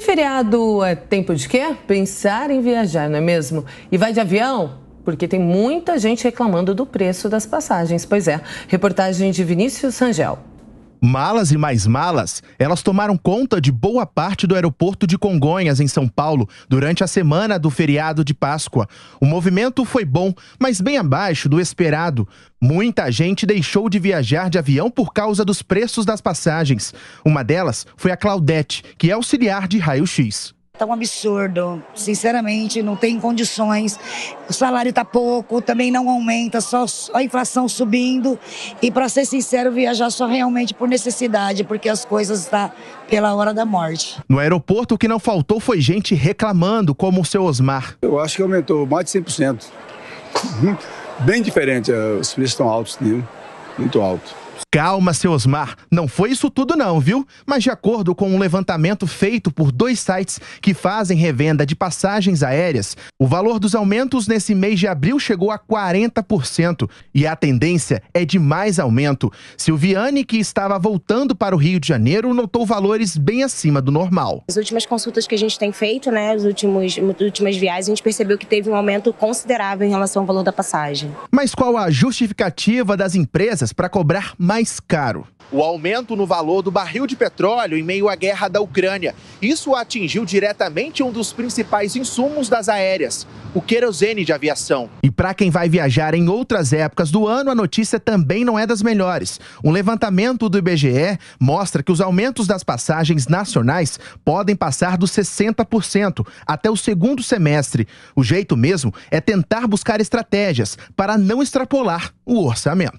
E feriado é tempo de quê? Pensar em viajar, não é mesmo? E vai de avião? Porque tem muita gente reclamando do preço das passagens. Pois é, reportagem de Vinícius Rangel. Malas e mais malas, elas tomaram conta de boa parte do aeroporto de Congonhas, em São Paulo, durante a semana do feriado de Páscoa. O movimento foi bom, mas bem abaixo do esperado. Muita gente deixou de viajar de avião por causa dos preços das passagens. Uma delas foi a Claudete, que é auxiliar de raio-x. Tá um absurdo. Sinceramente, não tem condições. O salário tá pouco, também não aumenta, só a inflação subindo. E para ser sincero, viajar só realmente por necessidade, porque as coisas estão tá pela hora da morte. No aeroporto, o que não faltou foi gente reclamando, como o seu Osmar. Eu acho que aumentou mais de 100%. Bem diferente, eh, os preços estão altos, né? muito alto. Calma, seu Osmar, não foi isso tudo não, viu? Mas de acordo com um levantamento feito por dois sites que fazem revenda de passagens aéreas, o valor dos aumentos nesse mês de abril chegou a 40% e a tendência é de mais aumento. Silviane, que estava voltando para o Rio de Janeiro, notou valores bem acima do normal. As últimas consultas que a gente tem feito, né, as últimas, últimas viagens, a gente percebeu que teve um aumento considerável em relação ao valor da passagem. Mas qual a justificativa das empresas para cobrar mais mais caro. O aumento no valor do barril de petróleo em meio à guerra da Ucrânia. Isso atingiu diretamente um dos principais insumos das aéreas, o querosene de aviação. E para quem vai viajar em outras épocas do ano, a notícia também não é das melhores. Um levantamento do IBGE mostra que os aumentos das passagens nacionais podem passar dos 60% até o segundo semestre. O jeito mesmo é tentar buscar estratégias para não extrapolar o orçamento.